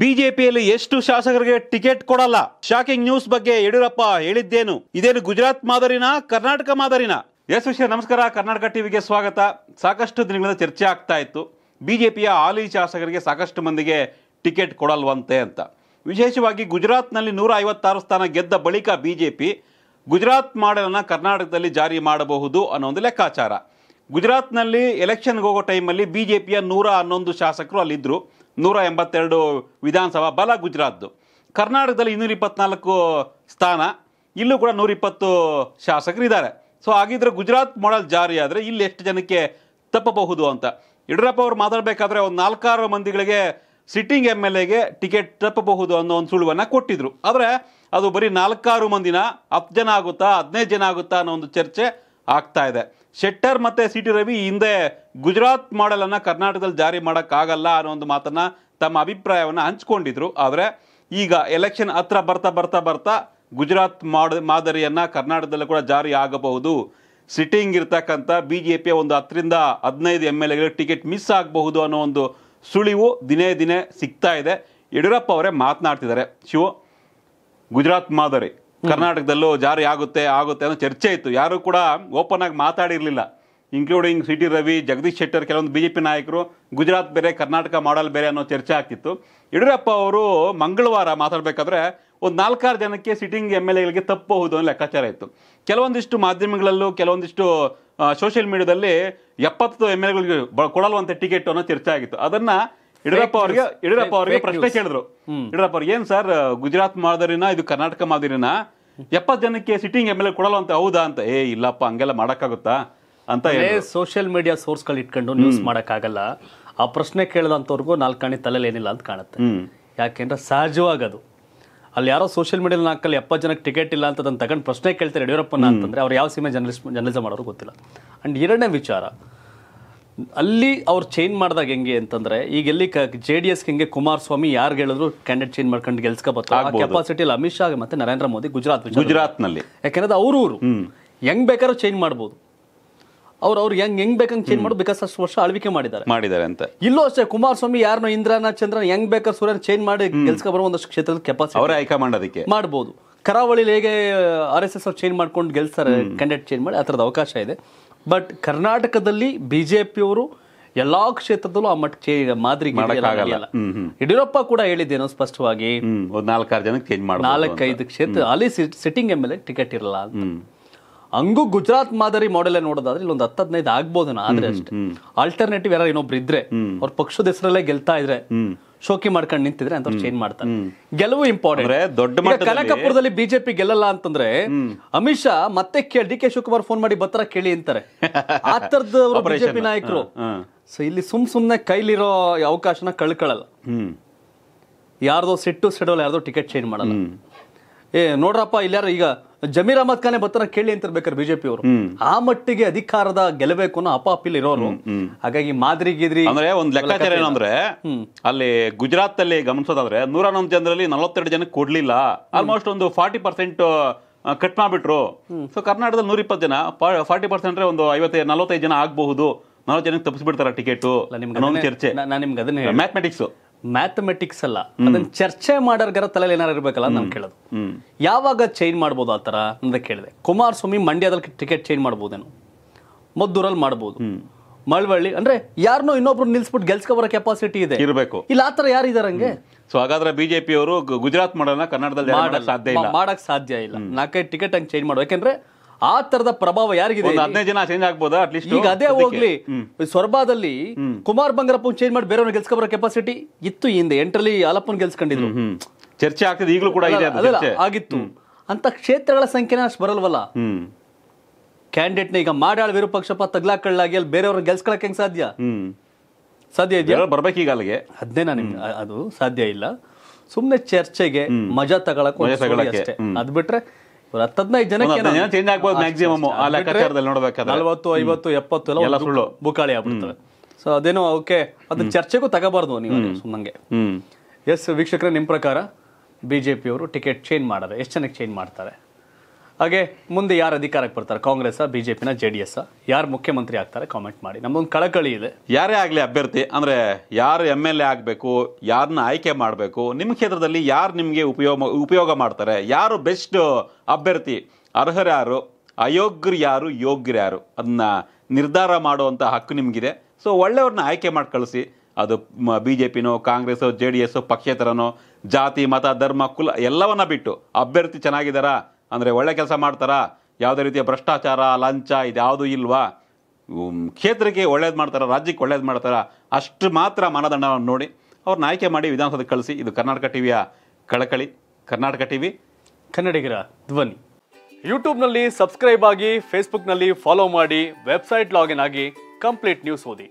ಬಿಜೆಪಿಯಲ್ಲಿ ಎಷ್ಟು ಶಾಸಕರಿಗೆ ಟಿಕೆಟ್ ಕೊಡಲ್ಲ ಶಾಕಿಂಗ್ ನ್ಯೂಸ್ ಬಗ್ಗೆ ಯಡಿಯೂರಪ್ಪ ಹೇಳಿದ್ದೇನು ಇದೇನು ಗುಜರಾತ್ ಮಾದರಿನ ಕರ್ನಾಟಕ ಮಾದರಿನ ಎಸ್ ವಿಷಯ ನಮಸ್ಕಾರ ಕರ್ನಾಟಕ ಟಿವಿಗೆ ಸ್ವಾಗತ ಸಾಕಷ್ಟು ದಿನಗಳಿಂದ ಚರ್ಚೆ ಆಗ್ತಾ ಇತ್ತು ಬಿಜೆಪಿಯ ಹಾಲಿ ಶಾಸಕರಿಗೆ ಸಾಕಷ್ಟು ಮಂದಿಗೆ ಟಿಕೆಟ್ ಕೊಡಲ್ವಂತೆ ಅಂತ ವಿಶೇಷವಾಗಿ ಗುಜರಾತ್ನಲ್ಲಿ ನೂರ ಐವತ್ತಾರು ಸ್ಥಾನ ಗೆದ್ದ ಬಳಿಕ ಬಿಜೆಪಿ ಗುಜರಾತ್ ಮಾಡೆಲನ್ನು ಕರ್ನಾಟಕದಲ್ಲಿ ಜಾರಿ ಮಾಡಬಹುದು ಅನ್ನೋ ಒಂದು ಲೆಕ್ಕಾಚಾರ ಗುಜರಾತ್ನಲ್ಲಿ ಎಲೆಕ್ಷನ್ಗೆ ಹೋಗೋ ಟೈಮಲ್ಲಿ ಬಿ ಜೆ ಪಿಯ ನೂರ ಹನ್ನೊಂದು ಶಾಸಕರು ಅಲ್ಲಿದ್ದರು ನೂರ ಎಂಬತ್ತೆರಡು ವಿಧಾನಸಭಾ ಬಲ ಗುಜರಾತ್ದು ಕರ್ನಾಟಕದಲ್ಲಿ ಇನ್ನೂರ ಇಪ್ಪತ್ತ್ನಾಲ್ಕು ಸ್ಥಾನ ಇಲ್ಲೂ ಕೂಡ ನೂರಿಪ್ಪತ್ತು ಶಾಸಕರು ಇದ್ದಾರೆ ಸೊ ಹಾಗಿದ್ರೆ ಗುಜರಾತ್ ಮಾಡಲ್ ಜಾರಿ ಇಲ್ಲಿ ಎಷ್ಟು ಜನಕ್ಕೆ ತಪ್ಪಬಹುದು ಅಂತ ಯಡಿಯೂರಪ್ಪ ಅವರು ಮಾತಾಡಬೇಕಾದ್ರೆ ಒಂದು ನಾಲ್ಕಾರು ಮಂದಿಗಳಿಗೆ ಸಿಟ್ಟಿಂಗ್ ಎಮ್ ಎಲ್ ಎಗೆ ಟಿಕೆಟ್ ತಪ್ಪಬಹುದು ಅನ್ನೋ ಒಂದು ಸುಳುವನ್ನು ಕೊಟ್ಟಿದ್ರು ಆದರೆ ಅದು ಬರೀ ನಾಲ್ಕಾರು ಮಂದಿನ ಹತ್ತು ಜನ ಆಗುತ್ತಾ ಹದಿನೈದು ಜನ ಆಗುತ್ತಾ ಅನ್ನೋ ಒಂದು ಚರ್ಚೆ ಆಗ್ತಾ ಇದೆ ಶೆಟ್ಟರ್ ಮತ್ತು ಸಿ ಟಿ ರವಿ ಹಿಂದೆ ಗುಜರಾತ್ ಮಾಡೆಲನ್ನು ಕರ್ನಾಟಕದಲ್ಲಿ ಜಾರಿ ಮಾಡೋಕ್ಕಾಗಲ್ಲ ಅನ್ನೋ ಒಂದು ಮಾತನ್ನು ತಮ್ಮ ಅಭಿಪ್ರಾಯವನ್ನು ಹಂಚ್ಕೊಂಡಿದ್ರು ಆದರೆ ಈಗ ಎಲೆಕ್ಷನ್ ಹತ್ರ ಬರ್ತಾ ಬರ್ತಾ ಬರ್ತಾ ಗುಜರಾತ್ ಮಾಡ ಮಾದರಿಯನ್ನು ಕರ್ನಾಟಕದಲ್ಲೂ ಕೂಡ ಜಾರಿ ಆಗಬಹುದು ಸಿಟ್ಟಿಂಗ್ ಇರ್ತಕ್ಕಂಥ ಬಿ ಜೆ ಪಿಯ ಒಂದು ಹತ್ತರಿಂದ ಹದಿನೈದು ಎಮ್ ಎಲ್ ಎಗಳಿಗೆ ಟಿಕೆಟ್ ಮಿಸ್ ಆಗಬಹುದು ಅನ್ನೋ ಒಂದು ಸುಳಿವು ದಿನೇ ದಿನೇ ಸಿಗ್ತಾ ಇದೆ ಯಡಿಯೂರಪ್ಪ ಅವರೇ ಮಾತನಾಡ್ತಿದ್ದಾರೆ ಶಿವ ಗುಜರಾತ್ ಮಾದರಿ ಕರ್ನಾಟಕದಲ್ಲೂ ಜಾರಿ ಆಗುತ್ತೆ ಆಗುತ್ತೆ ಅನ್ನೋ ಚರ್ಚೆ ಇತ್ತು ಯಾರೂ ಕೂಡ ಓಪನ್ ಆಗಿ ಮಾತಾಡಿರಲಿಲ್ಲ including C T Ravi Jagadish Shettar ಕೆಲವೊಂದು ಬಿಜೆಪಿ ನಾಯಕರು ಗುಜರಾತ್ ಬೇರೆ ಕರ್ನಾಟಕ ಮಾಡಲ್ ಬೇರೆ ಅನ್ನೋ ಚರ್ಚೆ ಆಗ್ತಿತ್ತು ಯಡಿಯೂರಪ್ಪ ಅವರು ಮಂಗಳವಾರ ಮಾತಾಡಬೇಕಾದ್ರೆ ಒಂದು ನಾಲ್ಕಾರು ಜನಕ್ಕೆ ಸಿಟ್ಟಿಂಗ್ ಎಮ್ ಎಲ್ ಎಗಳಿಗೆ ತಪ್ಪಬಹುದು ಅನ್ನೋ ಲೆಕ್ಕಾಚಾರ ಇತ್ತು ಕೆಲವೊಂದಿಷ್ಟು ಮಾಧ್ಯಮಗಳಲ್ಲೂ ಕೆಲವೊಂದಿಷ್ಟು ಸೋಷಿಯಲ್ ಮೀಡಿಯಾದಲ್ಲಿ ಎಪ್ಪತ್ತು ಎಮ್ ಎಲ್ ಎಗಳಿಗೆ ಕೊಡಲ್ವಂತೆ ಟಿಕೆಟ್ ಅನ್ನೋ ಚರ್ಚೆ ಆಗಿತ್ತು ಅದನ್ನು ಯಡಿಯೂರಪ್ಪ ಅವರಿಗೆ ಯಡಿಯೂರಪ್ಪ ಅವರಿಗೆ ಪ್ರಶ್ನೆ ಕೇಳಿದ್ರು ಯಡಿಯೂರಪ್ಪ ಅವ್ರಿಗೆ ಏನ್ ಸರ್ ಗುಜರಾತ್ ಮಾದರಿನ ಇದು ಕರ್ನಾಟಕ ಮಾದರಿನ ಎಪ್ಪತ್ತು ಜನಕ್ಕೆ ಸಿಟ್ಟಿಂಗ್ ಎಮ್ ಎಲ್ ಎ ಕೊಡಲ್ಲ ಅಂತ ಹೌದಾ ಅಂತ ಏ ಇಲ್ಲಪ್ಪ ಹಂಗೆಲ್ಲ ಮಾಡಕ್ಕಾಗುತ್ತಾ ಅಂತ ಸೋಷಿಯಲ್ ಮೀಡಿಯಾ ಸೋರ್ಸ್ಗಳು ಇಟ್ಕೊಂಡು ನ್ಯೂಸ್ ಮಾಡೋಕ್ಕಾಗಲ್ಲ ಆ ಪ್ರಶ್ನೆ ಕೇಳಿದಂಥವ್ರಿಗೂ ನಾಲ್ಕಾಣಿ ಕಣ್ಣಿ ಏನಿಲ್ಲ ಅಂತ ಕಾಣುತ್ತೆ ಯಾಕೆಂದ್ರೆ ಸಹಜವಾಗಿ ಅದು ಅಲ್ಲಿ ಯಾರೋ ಸೋಷಿಯಲ್ ಮೀಡಿಯಾ ನಾಲ್ಕಲ್ಲಿ ಎಪ್ಪತ್ತು ಜನಕ್ಕೆ ಟಿಕೆಟ್ ಇಲ್ಲ ಅಂತ ಅದನ್ನು ತಗೊಂಡು ಪ್ರಶ್ನೆ ಕೇಳ್ತಾರೆ ಯಡಿಯೂರಪ್ಪನ ಅಂತಂದ್ರೆ ಅವ್ರು ಯಾವ ಸಿನಿಮಾ ಜರ್ನಲಿಸ್ ಜರ್ನಲಿಸಮ್ ಮಾಡೋರು ಗೊತ್ತಿಲ್ಲ ಅಂಡ್ ಎರಡನೇ ವಿಚಾರ ಅಲ್ಲಿ ಅವ್ರು ಚೇಂಜ್ ಮಾಡಿದಾಗ ಹೆಂಗೆ ಅಂತಂದ್ರೆ ಈಗ ಎಲ್ಲಿ ಜೆ ಡಿ ಹೆಂಗೆ ಹೆಂಗೆ ಕುಮಾರಸ್ವಾಮಿ ಯಾರು ಹೇಳಿದ್ರು ಕ್ಯಾಂಡಿಡೇಟ್ ಚೇಂಜ್ ಮಾಡ್ಕೊಂಡು ಬರ್ತಾರೆ ಕೆಪಾಸಿಟಿ ಅಮಿತ್ ಶಾ ಮತ್ತೆ ನರೇಂದ್ರ ಮೋದಿ ಗುಜರಾತ್ ಗುಜರಾತ್ ನಲ್ಲಿ ಯಾಕೆಂದ್ರೆ ಅವರು ಊರು ಹೆಂಗ್ ಬೇಕಾದ್ರೂ ಚೇಂಜ್ ಮಾಡ್ಬೋದು ಅವ್ರು ಅವ್ರು ಹೆಂಗ್ ಹೆಂಗ್ ಬೇಕಂಗ್ ಚೇಂಜ್ ಮಾಡೋದು ಬಿಕಾಸ್ ಅಷ್ಟು ವರ್ಷ ಆಳ್ವಿಕೆ ಮಾಡಿದ್ದಾರೆ ಮಾಡಿದ್ದಾರೆ ಅಂತ ಇಲ್ಲೂ ಅಷ್ಟೇ ಕುಮಾರಸ್ವಾಮಿ ಯಾರನ್ನ ಇಂದ್ರನ ಚಂದ್ರನ ಹೆಂಗ್ ಬೇಕಾದ್ರೆ ಸೂರ್ಯನ ಚೇಂಜ್ ಮಾಡಿ ಬರೋ ಒಂದಷ್ಟು ಕ್ಷೇತ್ರದ ಕೆಪಾಸಿಟಿ ಅವರೇ ಆಯ್ಕೆ ಮಾಡೋದಕ್ಕೆ ಮಾಡ್ಬೋದು ಕರಾವಳಿಲಿ ಹೇಗೆ ಆರ್ ಎಸ್ ಎಸ್ ಅವ್ರು ಚೇಂಜ್ ಮಾಡ್ಕೊಂಡು ಗೆಲ್ಸ್ತಾರೆ ಕ್ಯಾಂಡಿಡೇಟ್ ಚೇಂಜ್ ಮಾಡಿ ಆ ಥರದ ಅವಕಾಶ ಇದೆ ಬಟ್ ಕರ್ನಾಟಕದಲ್ಲಿ ಬಿಜೆಪಿಯವರು ಎಲ್ಲಾ ಕ್ಷೇತ್ರದಲ್ಲೂ ಆ ಮಟ್ಟ ಮಾದರಿ ಯಡಿಯೂರಪ್ಪ ಕೂಡ ಹೇಳಿದ್ದೇನೋ ಸ್ಪಷ್ಟವಾಗಿ ನಾಲ್ಕಾರ್ ಜನಕ್ಕೆ ನಾಲ್ಕೈದು ಕ್ಷೇತ್ರ ಅಲ್ಲಿ sitting M L A ticket ಇರಲ್ಲ ಹಂಗು ಗುಜರಾತ್ ಮಾದರಿ ಮಾಡೆಲ್ ನೋಡೋದಾದ್ರೆ ಇಲ್ಲೊಂದು ಹತ್ತು ಆಗ್ಬೋದನ ಆದ್ರೆ ಅಷ್ಟೇ ಆಲ್ಟರ್ನೇಟಿವ್ ಯಾರು ಇನ್ನೊಬ್ರು ಇದ್ರೆ ಅವ್ರ ಪಕ್ಷದ ಹೆಸರಲ್ಲೇ ಗೆಲ್ತಾ ಇದ್ರೆ ಶೋಕಿ ಮಾಡ್ಕೊಂಡು ನಿಂತಿದ್ರೆ ಅಂತ ಚೇಂಜ್ ಮಾಡ್ತಾರೆ ಗೆಲುವು ಇಂಪಾರ್ಟೆಂಟ್ ದೊಡ್ಡ ಕನಕಪುರದಲ್ಲಿ ಬಿಜೆಪಿ ಗೆಲ್ಲಲ್ಲ ಅಂತಂದ್ರೆ ಅಮಿತ್ ಶಾ ಮತ್ತೆ ಕೇಳಿ ಡಿ ಕೆ ಶಿವಕುಮಾರ್ ಫೋನ್ ಮಾಡಿ ಬತ್ತರ ಕೇಳಿ ಅಂತಾರೆ ಆ ತರದ ಬಿಜೆಪಿ ನಾಯಕರು ಸೊ ಇಲ್ಲಿ ಸುಮ್ ಸುಮ್ನೆ ಕೈಲಿರೋ ಅವಕಾಶನ ಕಳ್ಕೊಳ್ಳಲ್ಲ ಯಾರ್ದೋ ಸಿಟ್ಟು ಸಿಡೋಲ್ಲ ಯಾರ್ದೋ ಟಿಕೆಟ್ ಚೇಂಜ್ ಮಾಡಲ್ಲ ಏ ನೋಡ್ರಪ್ಪ ಇಲ್ಲಾರ ಈಗ ಜಮೀರ್ ಅಹಮದ್ ಖಾನೆ ಬತ್ತನ ಕೇಳಿ ಅಂತಿರ್ಬೇಕಾರೆ ಬಿಜೆಪಿ ಅವರು ಆ ಮಟ್ಟಿಗೆ ಅಧಿಕಾರದ ಗೆಲ್ಲಬೇಕು ಅನ್ನೋ ಅಪಾಪಿಲ್ ಇರೋರು ಹಾಗಾಗಿ ಮಾದರಿ ಗಿದ್ರಿ ಅಂದ್ರೆ ಒಂದ್ ಲೆಕ್ಕಾಚಾರ ಏನಂದ್ರೆ ಅಲ್ಲಿ ಗುಜರಾತ್ ಅಲ್ಲಿ ಗಮನಿಸೋದಾದ್ರೆ ನೂರ ಹನ್ನೊಂದು ಜನರಲ್ಲಿ ನಲವತ್ತೆರಡು ಜನಕ್ಕೆ ಕೊಡ್ಲಿಲ್ಲ ಆಲ್ಮೋಸ್ಟ್ ಒಂದು ಫಾರ್ಟಿ ಪರ್ಸೆಂಟ್ ಕಟ್ ಮಾಡ್ಬಿಟ್ರು ಸೊ ಕರ್ನಾಟಕದಲ್ಲಿ ನೂರ ಇಪ್ಪತ್ತು ಜನ ಫಾರ್ಟಿ ಪರ್ಸೆಂಟ್ ಒಂದು ಐವತ್ತೈದು ನಲವತ್ತೈದು ಜನ ಆಗಬಹುದು ನಲವತ್ತು ಜನಕ್ಕೆ ತಪ್ಪಿಸ್ಬಿಡ್ತಾರ ಟಿಕೆಟ್ ಚರ್ಚೆ ಮ್ಯಾಥಮೆಟಿಕ್ಸ್ ಮ್ಯಾಥಮೆಟಿಕ್ಸ್ ಅಲ್ಲ ಅದನ್ನ ಚರ್ಚೆ ಮಾಡೋರ್ಗಾರ ತಲೆಯಲ್ಲಿ ಏನಾರು ಇರ್ಬೇಕಲ್ಲ ನಾನು ಕೇಳೋದು ಯಾವಾಗ ಚೇಂಜ್ ಮಾಡ್ಬೋದು ಆ ಥರ ಅಂತ ಕೇಳಿದೆ ಕುಮಾರಸ್ವಾಮಿ ಮಂಡ್ಯದಲ್ಲಿ ಟಿಕೆಟ್ ಚೇಂಜ್ ಮಾಡ್ಬೋದೇನು ಮದ್ದೂರಲ್ಲಿ ಮಾಡ್ಬೋದು ಮಳವಳ್ಳಿ ಅಂದ್ರೆ ಯಾರನ್ನೋ ಇನ್ನೊಬ್ರು ನಿಲ್ಸ್ಬಿಟ್ಟು ಗೆಲ್ಸ್ಕೊ ಕೆಪಾಸಿಟಿ ಇದೆ ಇರಬೇಕು ಇಲ್ಲ ಆ ತರ ಯಾರು ಸೊ ಹಾಗಾದ್ರೆ ಬಿಜೆಪಿ ಅವರು ಗುಜರಾತ್ ಮಾಡೋಣ ಕರ್ನಾಟಕದಲ್ಲಿ ಮಾಡಕ್ ಸಾಧ್ಯ ಇಲ್ಲ ಸಾಧ್ಯ ಇಲ್ಲ ನಾಲ್ಕೈದು ಟಿಕೆಟ್ ಹಂಗೆ ಚೇಂಜ್ ಮಾಡೋ ಯಾಕೆಂದ್ರೆ ಆ ತರದ ಪ್ರಭಾವ ಯಾರಿಗಿದೆ ಹದಿನೈದು ಜನ ಚೇಂಜ್ ಆಗ್ಬೋದು ಅಟ್ಲೀಸ್ಟ್ ಈಗ ಅದೇ ಹೋಗ್ಲಿ ಸ್ವರ್ಭಾದಲ್ಲಿ ಕುಮಾರ್ ಬಂಗಾರಪ್ಪ ಚೇಂಜ್ ಮಾಡಿ ಬೇರೆಯವ್ರನ್ನ ಗೆಲ್ಸ್ಕೊಬರೋ ಕೆಪಾಸಿಟಿ ಇತ್ತು ಹಿಂದೆ ಎಂಟ್ರಲ್ಲಿ ಅಲಪ್ಪನ್ ಗೆಲ್ಸ್ಕೊಂಡಿದ್ರು ಚರ್ಚೆ ಆಗ್ತದೆ ಈಗಲೂ ಕೂಡ ಆಗಿತ್ತು ಅಂತ ಕ್ಷೇತ್ರಗಳ ಸಂಖ್ಯೆನ ಅಷ್ಟು ಬರಲ್ವಲ್ಲ ಕ್ಯಾಂಡಿಡೇಟ್ನ ಈಗ ಮಾಡಾಳ ವಿರೂಪಾಕ್ಷಪ್ಪ ತಗ್ಲಾಕಳ್ಳಾಗಿ ಅಲ್ಲಿ ಬೇರೆಯವ್ರ ಗೆಲ್ಸ್ಕೊಳಕ್ ಹೆಂಗ್ ಸಾಧ್ಯ ಸಾಧ್ಯ ಇದೆಯಾ ಬರ್ಬೇಕು ಈಗ ಅಲ್ಲಿಗೆ ಅದೇ ನಾನು ಅದು ಸಾಧ್ಯ ಇಲ್ಲ ಸುಮ್ಮನೆ ಚರ್ಚೆಗೆ ಮಜಾ ತಗೊಳಕ್ ಅಷ್ಟೇ ಅದ್ ಬಿಟ್ರೆ ಒಂದು ಹತ್ತು ಜನಕ್ಕೆ ಜನಕ್ಕೆ ಚೇಂಜ್ ಆಗ್ಬೋದು ಮ್ಯಾಕ್ಸಿಮಮ್ ಆ ಲೆಕ್ಕಾಚಾರದಲ್ಲಿ ನೋಡಬೇಕಾದ್ರೆ ನಲವತ್ತು ಐವತ್ತು ಎಪ್ಪತ್ತು ಎಲ್ಲ ಸುಳ್ಳು ಬುಕಾಳಿ ಆಗ್ಬಿಡ್ತವೆ ಸೊ ಅದೇನೋ ಓಕೆ ಅದು ಚರ್ಚೆಗೂ ತಗೋಬಾರ್ದು ನೀವು ಸುಮ್ಮಂಗೆ ಎಸ್ ವೀಕ್ಷಕರೇ ನಿಮ್ಮ ಪ್ರಕಾರ ಬಿ ಜೆ ಟಿಕೆಟ್ ಚೇಂಜ್ ಮಾಡಿದ್ರೆ ಎಷ್ಟು ಜನಕ್ಕೆ ಚೇಂಜ್ ಮಾಡ್ತಾರೆ ಹಾಗೆ ಮುಂದೆ ಯಾರು ಅಧಿಕಾರಕ್ಕೆ ಬರ್ತಾರೆ ಕಾಂಗ್ರೆಸ್ ಬಿಜೆಪಿನ ಜೆ ಡಿ ಎಸ್ ಯಾರು ಮುಖ್ಯಮಂತ್ರಿ ಆಗ್ತಾರೆ ಕಾಮೆಂಟ್ ಮಾಡಿ ನಮ್ಮೊಂದು ಕಳಕಳಿ ಇದೆ ಯಾರೇ ಆಗಲಿ ಅಭ್ಯರ್ಥಿ ಅಂದರೆ ಯಾರು ಎಮ್ ಎಲ್ ಎ ಆಗಬೇಕು ಯಾರನ್ನ ಆಯ್ಕೆ ಮಾಡಬೇಕು ನಿಮ್ಮ ಕ್ಷೇತ್ರದಲ್ಲಿ ಯಾರು ನಿಮಗೆ ಉಪಯೋಗ ಉಪಯೋಗ ಮಾಡ್ತಾರೆ ಯಾರು ಬೆಸ್ಟ್ ಅಭ್ಯರ್ಥಿ ಅರ್ಹರ್ಯಾರು ಅಯೋಗ್ಯರು ಯಾರು ಯೋಗ್ಯರು ಯಾರು ಅದನ್ನ ನಿರ್ಧಾರ ಮಾಡುವಂಥ ಹಕ್ಕು ನಿಮಗಿದೆ ಸೊ ಒಳ್ಳೆಯವ್ರನ್ನ ಆಯ್ಕೆ ಮಾಡಿ ಕಳಿಸಿ ಅದು ಬಿ ಜೆ ಪಿನೋ ಕಾಂಗ್ರೆಸ್ಸೋ ಜೆ ಡಿ ಎಸ್ಸೋ ಪಕ್ಷೇತರನೋ ಜಾತಿ ಮತ ಧರ್ಮ ಕುಲ ಎಲ್ಲವನ್ನ ಬಿಟ್ಟು ಅಭ್ಯರ್ಥಿ ಚೆನ್ನಾಗಿದ್ದಾರಾ ಅಂದರೆ ಒಳ್ಳೆ ಕೆಲಸ ಮಾಡ್ತಾರಾ ಯಾವುದೇ ರೀತಿಯ ಭ್ರಷ್ಟಾಚಾರ ಲಂಚ ಇದ್ಯಾವುದೂ ಇಲ್ವಾ ಕ್ಷೇತ್ರಕ್ಕೆ ಒಳ್ಳೇದು ಮಾಡ್ತಾರ ರಾಜ್ಯಕ್ಕೆ ಒಳ್ಳೇದು ಮಾಡ್ತಾರ ಅಷ್ಟು ಮಾತ್ರ ಮಾನದಂಡವನ್ನು ನೋಡಿ ಅವ್ರನ್ನ ಆಯ್ಕೆ ಮಾಡಿ ವಿಧಾನಸೌಧಕ್ಕೆ ಕಳಿಸಿ ಇದು ಕರ್ನಾಟಕ ಟಿ ವಿಯ ಕಳಕಳಿ ಕರ್ನಾಟಕ ಟಿ ವಿ ಕನ್ನಡಿಗರ ಧ್ವನಿ ಯೂಟ್ಯೂಬ್ನಲ್ಲಿ ಸಬ್ಸ್ಕ್ರೈಬ್ ಆಗಿ ಫೇಸ್ಬುಕ್ನಲ್ಲಿ ಫಾಲೋ ಮಾಡಿ ವೆಬ್ಸೈಟ್ ಲಾಗಿನ್ ಆಗಿ ಕಂಪ್ಲೀಟ್ ನ್ಯೂಸ್ ಓದಿ